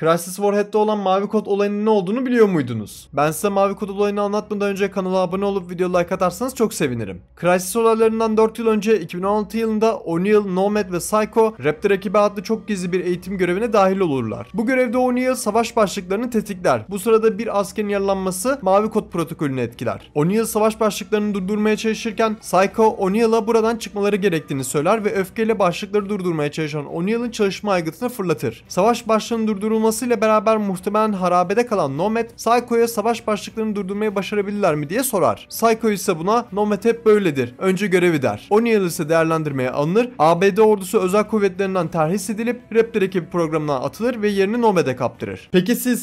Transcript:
Crisis Warhead'de olan mavi kod olayının ne olduğunu biliyor muydunuz? Ben size mavi kod olayını anlatmadan önce kanala abone olup video like atarsanız çok sevinirim. Crisis olaylarından 4 yıl önce 2016 yılında O'Neill, Nomad ve Psycho Raptor ekibi adlı çok gizli bir eğitim görevine dahil olurlar. Bu görevde O'Neill savaş başlıklarını tetikler. Bu sırada bir askerin yaralanması mavi kod protokolünü etkiler. O'Neill savaş başlıklarını durdurmaya çalışırken Psycho O'Neill'a buradan çıkmaları gerektiğini söyler ve öfkeyle başlıkları durdurmaya çalışan O'Neill'in çalışma aygıtını fırlatır. Savaş başlığını durdurulması olmasıyla beraber muhtemelen harabede kalan Nomad, Psycho'ya savaş başlıklarını durdurmayı başarabilirler mi diye sorar. Psycho ise buna Nomad hep böyledir, önce görevi der. O'Neill ise değerlendirmeye alınır, ABD ordusu özel kuvvetlerinden terhis edilip Raptor ekibi programına atılır ve yerini Nomad'e kaptırır. Peki siz